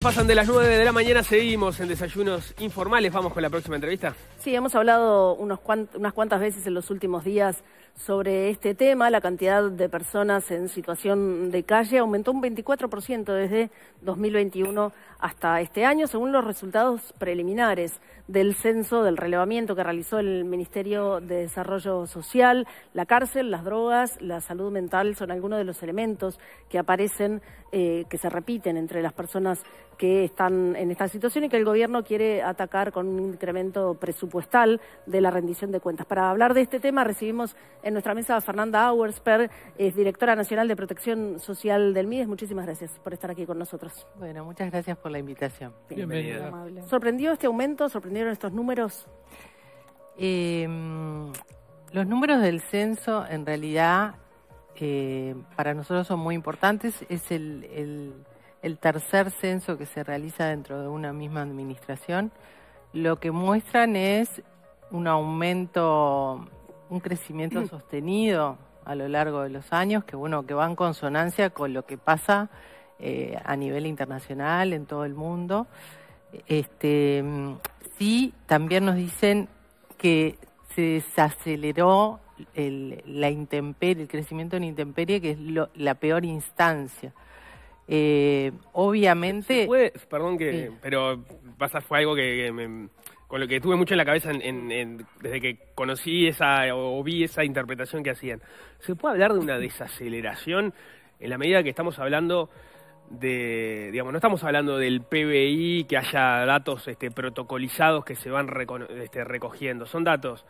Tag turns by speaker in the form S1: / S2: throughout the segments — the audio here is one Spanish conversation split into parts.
S1: Pasan de las 9 de la mañana, seguimos en desayunos informales. Vamos con la próxima entrevista.
S2: Sí, hemos hablado unas cuantas veces en los últimos días sobre este tema. La cantidad de personas en situación de calle aumentó un 24% desde 2021 hasta este año, según los resultados preliminares del censo, del relevamiento que realizó el Ministerio de Desarrollo Social. La cárcel, las drogas, la salud mental son algunos de los elementos que aparecen, eh, que se repiten entre las personas que están en esta situación y que el gobierno quiere atacar con un incremento presupuestal de la rendición de cuentas. Para hablar de este tema recibimos en nuestra mesa a Fernanda Auersper, es directora nacional de Protección Social del MIDES. Muchísimas gracias por estar aquí con nosotros. Bueno, muchas gracias por la invitación. Bienvenida. ¿Sorprendió este aumento? ¿Sorprendieron estos números?
S3: Em, los números del censo en realidad eh, para nosotros son muy importantes. Es el el tercer censo que se realiza dentro de una misma administración, lo que muestran es un aumento, un crecimiento mm. sostenido a lo largo de los años, que bueno, que va en consonancia con lo que pasa eh, a nivel internacional, en todo el mundo. Este, sí, también nos dicen que se desaceleró el, intemperie, el crecimiento en intemperie, que es la peor instancia. Eh, obviamente...
S1: perdón que... Pero pasa, fue algo que, con lo que tuve mucho en la cabeza desde que conocí esa o vi esa interpretación que hacían. ¿Se puede hablar de una desaceleración en la medida que estamos hablando de, digamos, no estamos hablando del PBI, que haya datos este, protocolizados que se van este, recogiendo, son datos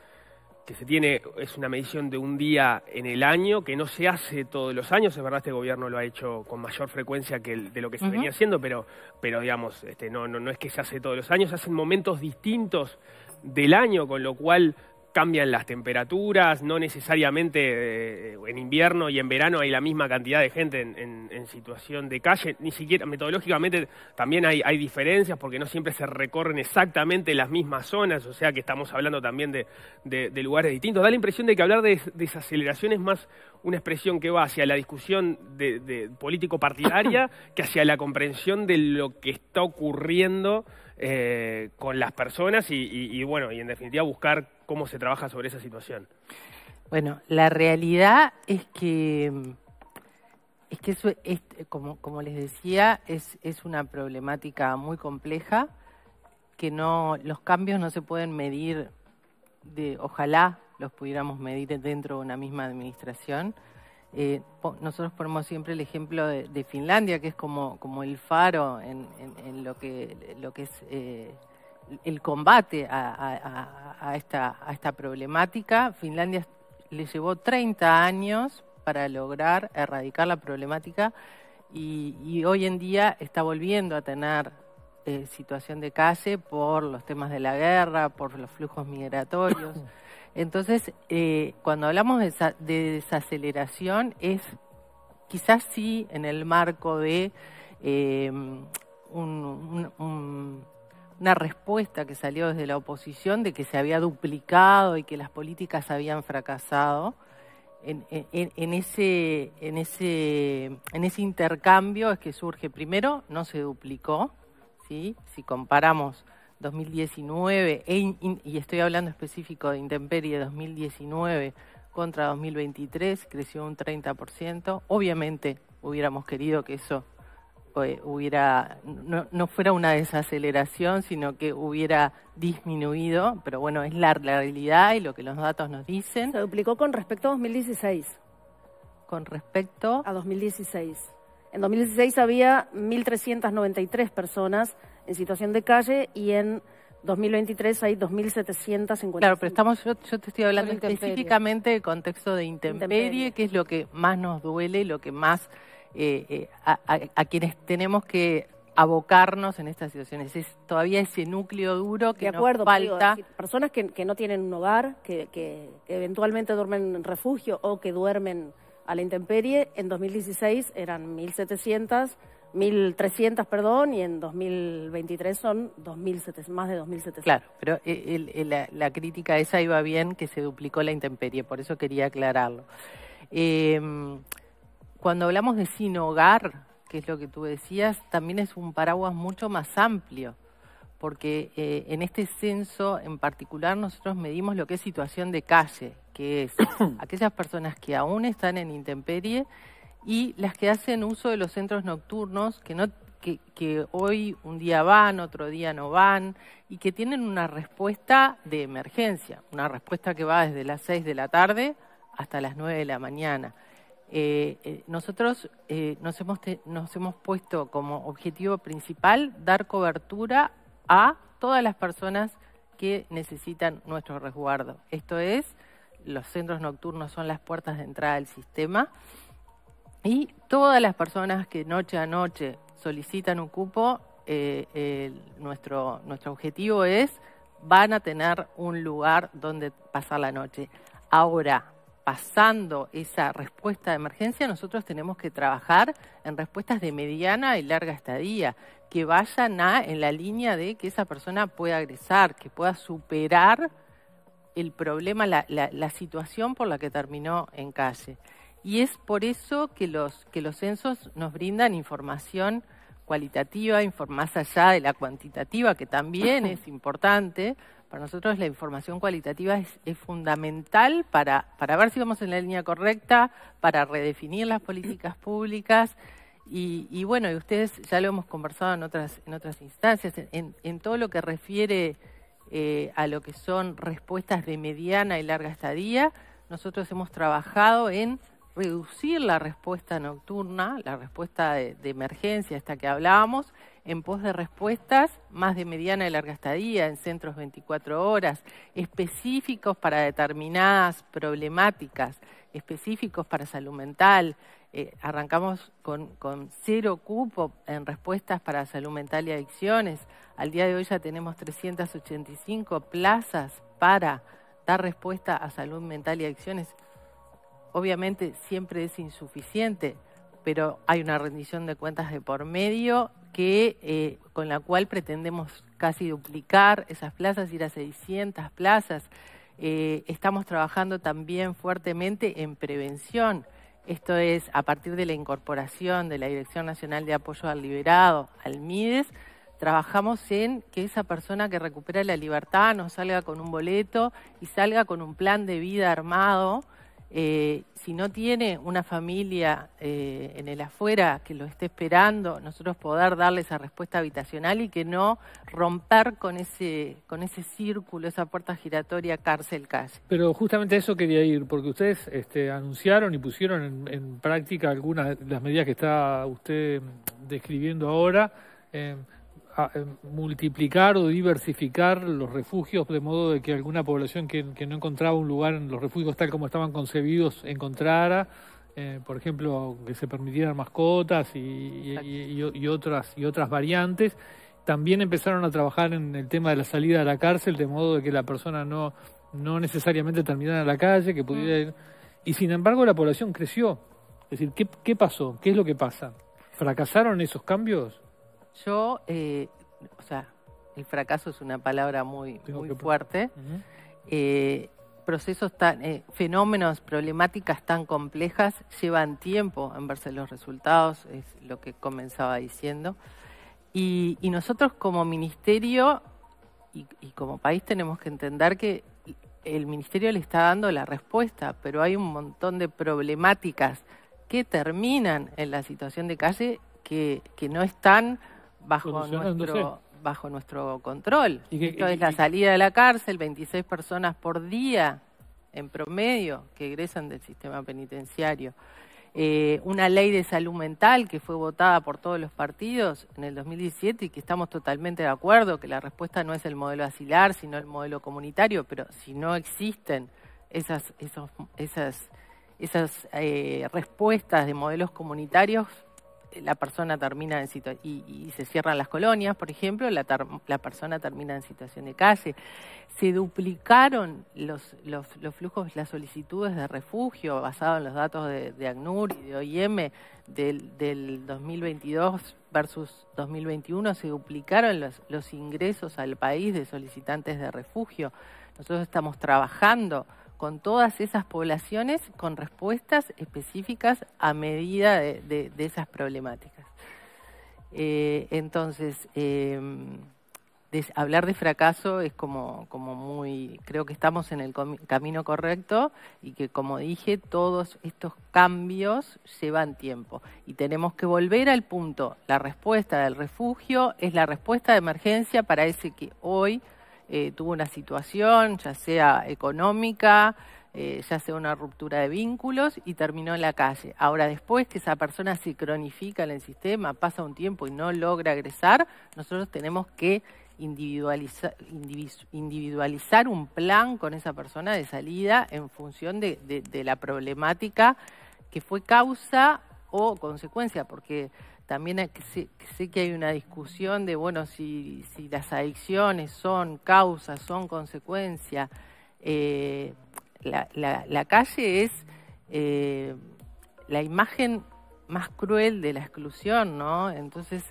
S1: que se tiene es una medición de un día en el año, que no se hace todos los años. Es verdad, este gobierno lo ha hecho con mayor frecuencia que de lo que se venía haciendo, pero, pero digamos, este, no, no, no es que se hace todos los años, se hacen momentos distintos del año, con lo cual cambian las temperaturas, no necesariamente eh, en invierno y en verano hay la misma cantidad de gente en, situación de calle, ni siquiera metodológicamente también hay, hay, diferencias porque no siempre se recorren exactamente las mismas zonas, o sea que estamos hablando también de, lugares distintos. Da la impresión de que hablar de desaceleración es más una expresión que va hacia la discusión de, político-partidaria que hacia la comprensión de lo que está ocurriendo eh, con las personas y bueno, y en definitiva buscar cómo se trabaja sobre esa situación.
S3: Bueno, la realidad es que es que eso como, les decía, es, es una problemática muy compleja que no, los cambios no se pueden medir de, ojalá los pudiéramos medir dentro de una misma administración. Eh, nosotros ponemos siempre el ejemplo de, Finlandia, que es como, como el faro en, lo, que, lo que es eh, el combate a, esta, a esta problemática, Finlandia le llevó 30 años para lograr erradicar la problemática y, hoy en día está volviendo a tener eh, situación de calle por los temas de la guerra, por los flujos migratorios. Entonces, eh, cuando hablamos de, desaceleración es quizás sí en el marco de eh, un una respuesta que salió desde la oposición de que se había duplicado y que las políticas habían fracasado. En, ese, intercambio es que surge, primero, no se duplicó, si comparamos 2019, e y estoy hablando específico de Intemperie 2019 contra 2023, creció un 30%, obviamente hubiéramos querido que eso eh, hubiera, no, fuera una desaceleración, sino que hubiera disminuido, pero bueno, es la
S2: realidad y lo que los datos nos dicen. Se duplicó con respecto a 2016. Con respecto a 2016. En 2016 había 1.393 personas en situación de calle y en 2023 hay 2.750. Claro, pero
S3: estamos, yo, te estoy hablando específicamente del contexto de intemperie, que es lo que más nos duele, lo que más eh, eh, a, quienes tenemos que abocarnos en estas situaciones. Es todavía ese núcleo duro que nos falta.
S2: personas que, no tienen un hogar, que, eventualmente duermen en refugio o que duermen a la intemperie, en 2016 eran 1.700, 1.300, perdón, y en 2023 son 2.700, más de 2.700. Claro, pero e, la, la, crítica
S3: esa iba bien, que se duplicó la intemperie, por eso quería aclararlo. Eh, cuando hablamos de sin hogar, que es lo que tú decías, también es un paraguas mucho más amplio, porque eh, en este censo en particular nosotros medimos lo que es situación de calle, que es aquellas personas que aún están en intemperie y las que hacen uso de los centros nocturnos, que, no, que, que hoy un día van, otro día no van, y que tienen una respuesta de emergencia, una respuesta que va desde las 6 de la tarde hasta las 9 de la mañana. Eh, eh, nosotros eh, nos, hemos puesto como objetivo principal dar cobertura a todas las personas que necesitan nuestro resguardo. Esto es, los centros nocturnos son las puertas de entrada del sistema y todas las personas que noche a noche solicitan un cupo, nuestro, nuestro objetivo es, van a tener un lugar donde pasar la noche. Ahora, pasando esa respuesta de emergencia, nosotros tenemos que trabajar en respuestas de mediana y larga estadía, que vayan en la línea de que esa persona pueda agresar, que pueda superar el problema, la, la situación por la que terminó en calle. Y es por eso que los, que los censos nos brindan información cualitativa, más allá de la cuantitativa, que también es importante. Para nosotros la información cualitativa es, fundamental para, para ver si vamos en la línea correcta, para redefinir las políticas públicas. Y, bueno, y ustedes ya lo hemos conversado en otras, en otras instancias, en, todo lo que refiere eh, a lo que son respuestas de mediana y larga estadía, nosotros hemos trabajado en reducir la respuesta nocturna, la respuesta de, emergencia, esta que hablábamos, en pos de respuestas más de mediana y larga estadía, en centros 24 horas, específicos para determinadas problemáticas, específicos para salud mental. Eh, arrancamos con, con cero cupo en respuestas para salud mental y adicciones. Al día de hoy ya tenemos 385 plazas para dar respuesta a salud mental y adicciones obviamente siempre es insuficiente, pero hay una rendición de cuentas de por medio que, eh, con la cual pretendemos casi duplicar esas plazas, ir a 600 plazas. Eh, estamos trabajando también fuertemente en prevención. Esto es a partir de la incorporación de la Dirección Nacional de Apoyo al Liberado, al MIDES, trabajamos en que esa persona que recupera la libertad no salga con un boleto y salga con un plan de vida armado eh, si no tiene una familia eh, en el afuera que lo esté esperando, nosotros poder darle esa respuesta habitacional y que no romper con ese, con ese círculo, esa puerta giratoria cárcel-calle.
S4: Pero justamente eso quería ir, porque ustedes este, anunciaron y pusieron en, práctica algunas de las medidas que está usted describiendo ahora. Eh, eh, multiplicar o diversificar los refugios de modo de que alguna población que, no encontraba un lugar en los refugios tal como estaban concebidos encontrara, eh, por ejemplo, que se permitieran mascotas y, otras, y otras variantes. También empezaron a trabajar en el tema de la salida a la cárcel, de modo de que la persona no, no necesariamente terminara en la calle, que pudiera mm. ir. Y sin embargo la población creció. Es decir, ¿qué, qué pasó? ¿Qué es lo que pasa? ¿Fracasaron esos cambios? Yo, eh,
S3: o sea, el fracaso es una palabra muy, muy fuerte. Eh, procesos tan, eh, fenómenos, problemáticas tan complejas llevan tiempo en verse los resultados, es lo que comenzaba diciendo. Y, nosotros como ministerio y, como país tenemos que entender que el ministerio le está dando la respuesta, pero hay un montón de problemáticas que terminan en la situación de calle que, que no están bajo nuestro bajo nuestro control. ¿Y Esto es la salida de la cárcel, 26 personas por día en promedio que egresan del sistema penitenciario. Eh, una ley de salud mental que fue votada por todos los partidos en el 2017 y que estamos totalmente de acuerdo, que la respuesta no es el modelo asilar, sino el modelo comunitario, pero si no existen esas, esos, esas, esas eh, respuestas de modelos comunitarios, la persona termina en y, y se cierran las colonias, por ejemplo, la, persona termina en situación de calle. Se duplicaron los, los, los flujos, las solicitudes de refugio basado en los datos de, de ACNUR y de OIM del, 2022 versus 2021, se duplicaron los, los ingresos al país de solicitantes de refugio. Nosotros estamos trabajando con todas esas poblaciones con respuestas específicas a medida de, esas problemáticas. Eh, entonces, em, hablar de fracaso es como muy, creo que estamos en el camino correcto y que como dije, todos estos cambios llevan tiempo y tenemos que volver al punto, la respuesta del refugio es la respuesta de emergencia para ese que hoy eh, tuvo una situación, ya sea económica, eh, ya sea una ruptura de vínculos y terminó en la calle. Ahora, después que esa persona se cronifica en el sistema, pasa un tiempo y no logra agresar, nosotros tenemos que individualizar, individualizar un plan con esa persona de salida en función de, de la problemática que fue causa o consecuencia, porque también sé, que hay una discusión de, bueno, si, las adicciones son causas, son consecuencia. Eh, la, calle es eh, la imagen más cruel de la exclusión, ¿no? Entonces,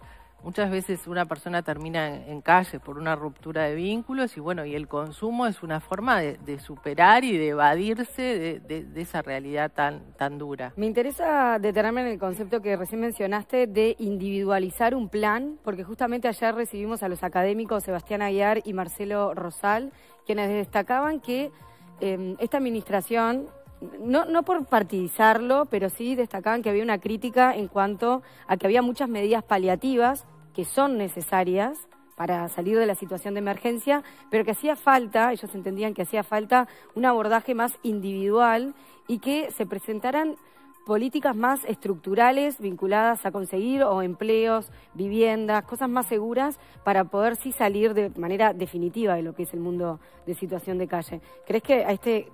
S3: Muchas veces una persona termina en, calle por una ruptura de vínculos y bueno, y el consumo es una forma de, superar y de evadirse de, esa realidad tan, tan dura.
S5: Me interesa detenerme en el concepto que recién mencionaste de individualizar un plan, porque justamente ayer recibimos a los académicos Sebastián Aguiar y Marcelo Rosal, quienes destacaban que em, esta administración no, no por partidizarlo, pero sí destacaban que había una crítica en cuanto a que había muchas medidas paliativas que son necesarias para salir de la situación de emergencia, pero que hacía falta, ellos entendían que hacía falta un abordaje más individual y que se presentaran políticas más estructurales vinculadas a conseguir o empleos, viviendas, cosas más seguras para poder sí salir de manera definitiva de lo que es el mundo de situación de calle. ¿Crees que a este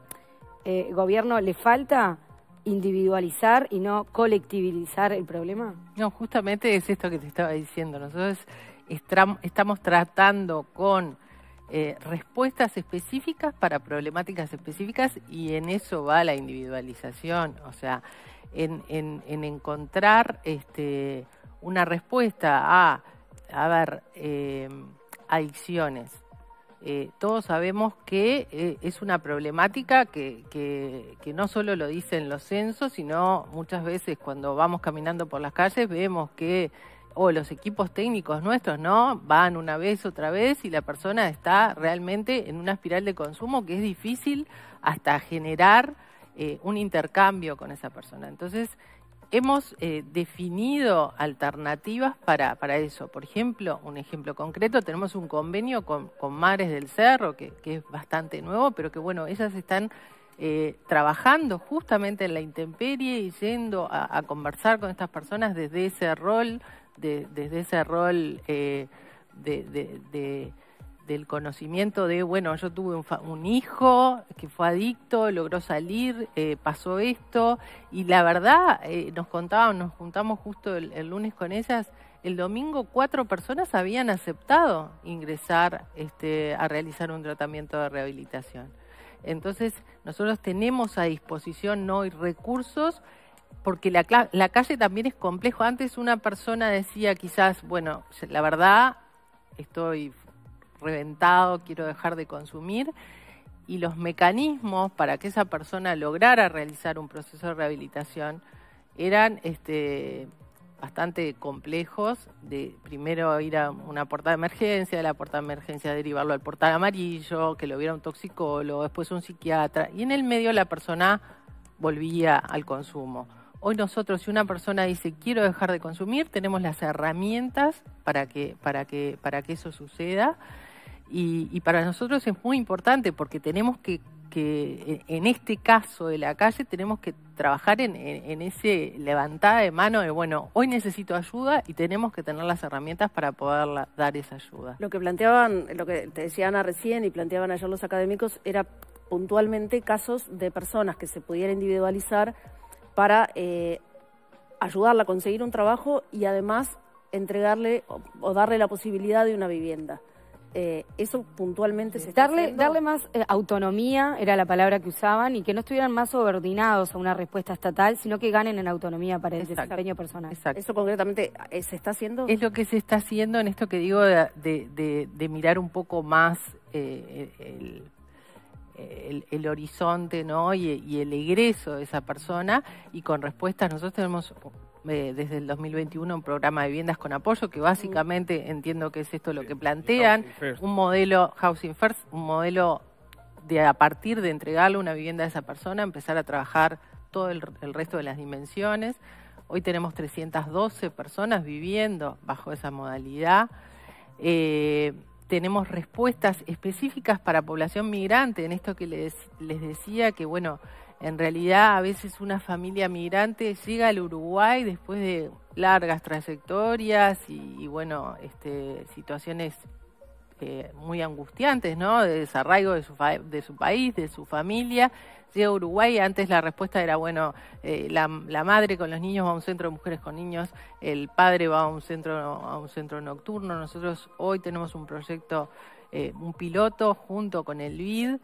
S5: eh, gobierno le falta individualizar y no colectivizar el problema?
S3: No, justamente es esto que te estaba diciendo. Nosotros estamos tratando con eh, respuestas específicas para problemáticas específicas y en eso va la individualización, o sea, en, encontrar este, una respuesta a, a ver, eh, adicciones eh, todos sabemos que eh, es una problemática que, no solo lo dicen los censos, sino muchas veces cuando vamos caminando por las calles vemos que oh, los equipos técnicos nuestros no van una vez otra vez y la persona está realmente en una espiral de consumo que es difícil hasta generar eh, un intercambio con esa persona. Entonces, hemos eh, definido alternativas para, para, eso. Por ejemplo, un ejemplo concreto, tenemos un convenio con, Mares del Cerro, que, es bastante nuevo, pero que bueno, ellas están eh, trabajando justamente en la intemperie y yendo a, conversar con estas personas desde ese rol, de, desde ese rol eh, de del conocimiento de, bueno, yo tuve un, hijo que fue adicto, logró salir, eh, pasó esto, y la verdad, eh, nos contaban, nos juntamos justo el, lunes con ellas, el domingo cuatro personas habían aceptado ingresar este, a realizar un tratamiento de rehabilitación. Entonces, nosotros tenemos a disposición no hay recursos porque la, la, calle también es complejo. Antes una persona decía quizás, bueno, la verdad, estoy reventado, quiero dejar de consumir, y los mecanismos para que esa persona lograra realizar un proceso de rehabilitación eran este, bastante complejos, de primero ir a una portada de emergencia, de la portada de emergencia derivarlo al portal amarillo, que lo viera un toxicólogo, después un psiquiatra, y en el medio la persona volvía al consumo. Hoy nosotros, si una persona dice quiero dejar de consumir, tenemos las herramientas para que, para que, para que eso suceda. Y, para nosotros es muy importante porque tenemos que, eh, en este caso de la calle, tenemos que trabajar en, ese levantada de mano de, bueno, hoy necesito ayuda y tenemos que tener las herramientas para poder dar esa
S2: ayuda. Lo que planteaban, lo que te decía Ana recién y planteaban ayer los académicos era puntualmente casos de personas que se pudieran individualizar para eh, ayudarla a conseguir un trabajo y además entregarle o darle la posibilidad de una vivienda. Eh, eso puntualmente se está darle, Darle
S5: más eh, autonomía, era la palabra que usaban, y que no estuvieran más subordinados a una respuesta estatal, sino que ganen en autonomía para el desempeño personal. Exacto. ¿Eso concretamente eh, se está haciendo? Es
S3: lo que se está haciendo en esto que digo de, mirar un poco más el horizonte ¿no? Y, y, el egreso de esa persona y con respuestas nosotros tenemos eh, desde el 2021 un programa de viviendas con apoyo, que básicamente entiendo que es esto lo que plantean, un modelo Housing First, un modelo de a partir de entregarle una vivienda a esa persona, empezar a trabajar todo el, resto de las dimensiones. Hoy tenemos 312 personas viviendo bajo esa modalidad. Eh, tenemos respuestas específicas para población migrante, en esto que les, les decía, que bueno, en realidad a veces una familia migrante llega al Uruguay después de largas trayectorias y, bueno, este, situaciones eh, muy angustiantes, ¿no? De desarraigo de su, de su país, de su familia, llega a Uruguay, antes la respuesta era, bueno, eh, la, madre con los niños va a un centro de mujeres con niños, el padre va a un centro, a un centro nocturno, nosotros hoy tenemos un proyecto, eh, un piloto junto con el BID,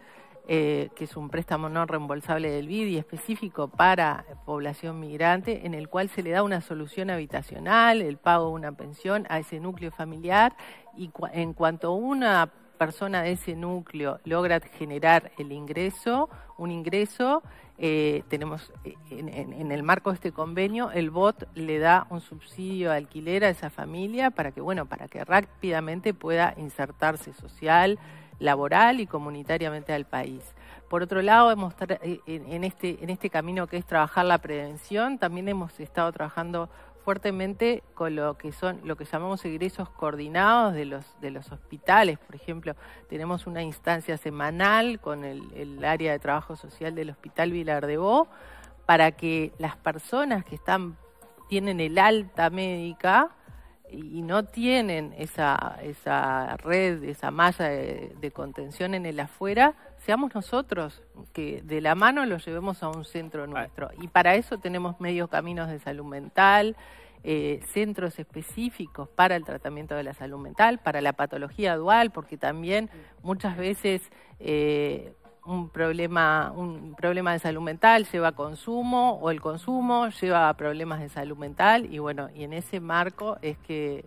S3: eh, que es un préstamo no reembolsable del BID y específico para población migrante, en el cual se le da una solución habitacional, el pago de una pensión a ese núcleo familiar y en cuanto una persona de ese núcleo logra generar el ingreso, un ingreso, eh, tenemos eh, en, el marco de este convenio, el BOT le da un subsidio de alquiler a esa familia para que, bueno, para que rápidamente pueda insertarse social, laboral y comunitariamente al país. Por otro lado, hemos eh, en este, en este camino que es trabajar la prevención, también hemos estado trabajando fuertemente con lo que son lo que llamamos egresos coordinados de los de los hospitales, por ejemplo, tenemos una instancia semanal con el, área de trabajo social del Hospital Vilar de Bo para que las personas que están tienen el alta médica y no tienen esa, esa red, esa malla de, de, contención en el afuera, seamos nosotros que de la mano los llevemos a un centro ah. nuestro. Y para eso tenemos medios caminos de salud mental, eh, centros específicos para el tratamiento de la salud mental, para la patología dual, porque también muchas veces eh, un, problema, un problema de salud mental lleva a consumo o el consumo lleva a problemas de salud mental y bueno, y en ese marco es que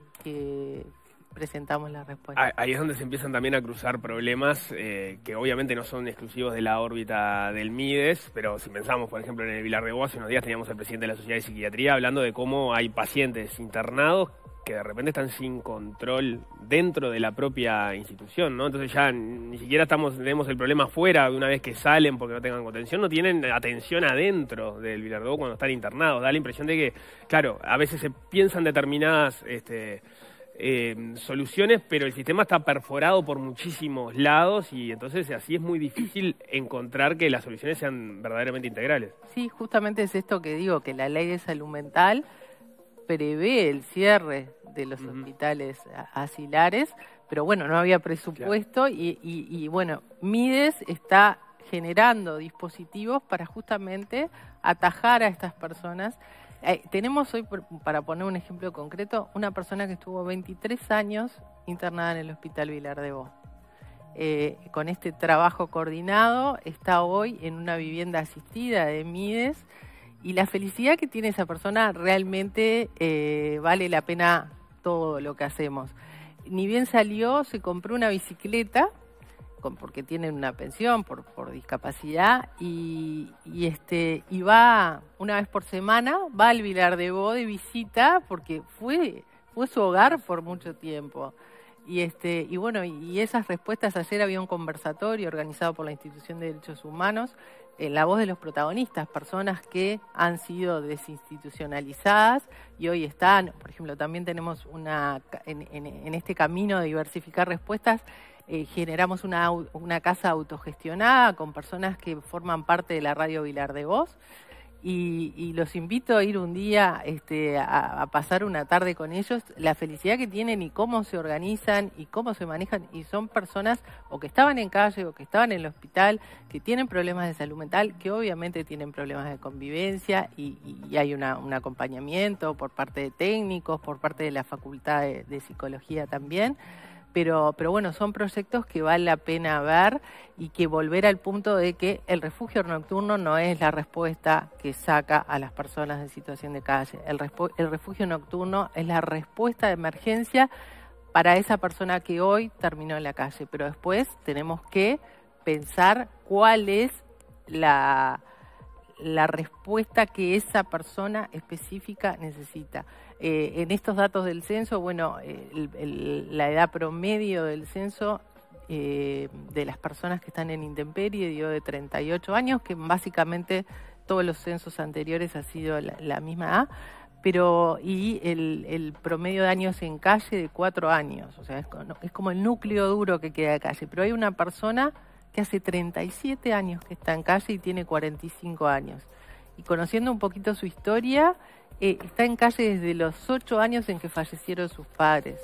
S3: presentamos la respuesta. Ahí
S1: es donde se empiezan también a cruzar problemas eh, que obviamente no son exclusivos de la órbita del MIDES, pero si pensamos, por ejemplo, en el Vilar de hace unos días teníamos al presidente de la Sociedad de Psiquiatría hablando de cómo hay pacientes internados que de repente están sin control dentro de la propia institución, ¿no? Entonces ya ni siquiera estamos tenemos el problema fuera una vez que salen porque no tengan contención, no tienen atención adentro del Vilardó cuando están internados. Da la impresión de que, claro, a veces se piensan determinadas este, eh, soluciones, pero el sistema está perforado por muchísimos lados y entonces así es muy difícil encontrar que las soluciones sean verdaderamente integrales.
S3: Sí, justamente es esto que digo, que la ley de salud mental prevé el cierre de los hospitales asilares, pero bueno, no había presupuesto y bueno, Mides está generando dispositivos para justamente atajar a estas personas eh, tenemos hoy, para poner un ejemplo concreto, una persona que estuvo 23 años internada en el Hospital Vilar de Bo. Eh, con este trabajo coordinado, está hoy en una vivienda asistida de Mides y la felicidad que tiene esa persona realmente eh, vale la pena todo lo que hacemos. Ni bien salió, se compró una bicicleta porque tienen una pensión por, por discapacidad y, este y va una vez por semana va al Vilar de Bo de visita porque fue fue su hogar por mucho tiempo y este y bueno y esas respuestas ayer había un conversatorio organizado por la institución de derechos humanos en eh, la voz de los protagonistas personas que han sido desinstitucionalizadas y hoy están por ejemplo también tenemos una en, en este camino de diversificar respuestas eh, generamos una, una, casa autogestionada con personas que forman parte de la radio Vilar de Voz. Y, los invito a ir un día este, a, pasar una tarde con ellos, la felicidad que tienen y cómo se organizan y cómo se manejan. Y son personas o que estaban en calle o que estaban en el hospital, que tienen problemas de salud mental, que obviamente tienen problemas de convivencia y, hay un acompañamiento por parte de técnicos, por parte de la Facultad de Psicología también pero, pero bueno, son proyectos que vale la pena ver y que volver al punto de que el refugio nocturno no es la respuesta que saca a las personas en situación de calle. El, refugio nocturno es la respuesta de emergencia para esa persona que hoy terminó en la calle, pero después tenemos que pensar cuál es la respuesta que esa persona específica necesita. Eh, en estos datos del censo, bueno, la edad promedio del censo eh, de las personas que están en intemperie dio de 38 años, que básicamente todos los censos anteriores ha sido la, misma edad, pero y el, promedio de años en calle de 4 años, o sea, es, como el núcleo duro que queda en calle, pero hay una persona que hace 37 años que está en calle y tiene 45 años. Y conociendo un poquito su historia, eh, está en calle desde los ocho años en que fallecieron sus padres.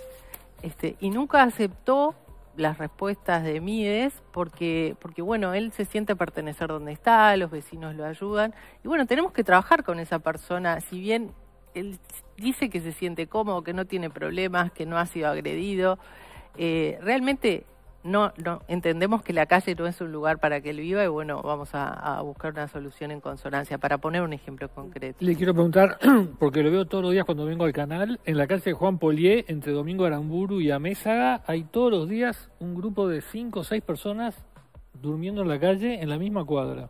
S3: Este, y nunca aceptó las respuestas de Mides porque, porque, bueno, él se siente pertenecer donde está, los vecinos lo ayudan. Y bueno, tenemos que trabajar con esa persona, si bien él dice que se siente cómodo, que no tiene problemas, que no ha sido agredido. Eh, realmente no, no, entendemos que la calle no es un lugar para que él viva y bueno, vamos a, buscar una solución en consonancia, para poner un ejemplo concreto.
S4: Le quiero preguntar, porque lo veo todos los días cuando vengo al canal, en la calle Juan Polié, entre Domingo Aramburu y Amésaga hay todos los días un grupo de cinco o seis personas durmiendo en la calle en la misma cuadra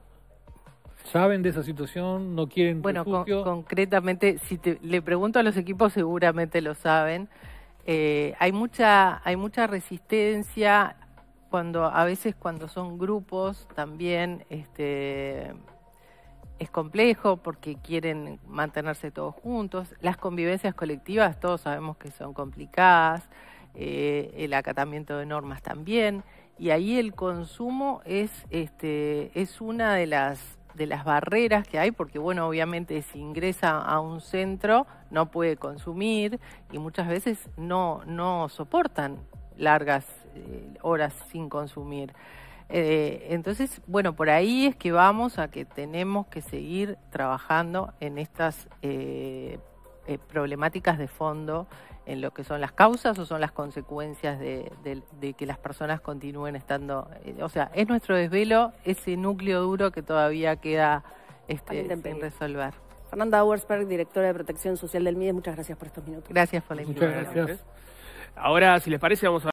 S4: saben de esa situación, no quieren bueno,
S3: concretamente, si te, le pregunto a los equipos, seguramente lo saben. Eh, hay mucha hay mucha resistencia cuando a veces cuando son grupos también este es complejo porque quieren mantenerse todos juntos las convivencias colectivas todos sabemos que son complicadas eh, el acatamiento de normas también y ahí el consumo es este es una de las de las barreras que hay, porque bueno, obviamente si ingresa a un centro no puede consumir y muchas veces no, no soportan largas eh, horas sin consumir. Eh, entonces, bueno, por ahí es que vamos a que tenemos que seguir trabajando en estas eh, problemáticas de fondo en lo que son las causas o son las consecuencias de, que las personas continúen estando, eh, o sea, es nuestro desvelo ese núcleo duro que todavía queda este, sin resolver.
S2: Fernanda Auersberg, directora de Protección Social del MIDE, muchas gracias por estos minutos. Gracias por la invitación.
S1: Ahora, si les parece, vamos
S2: a...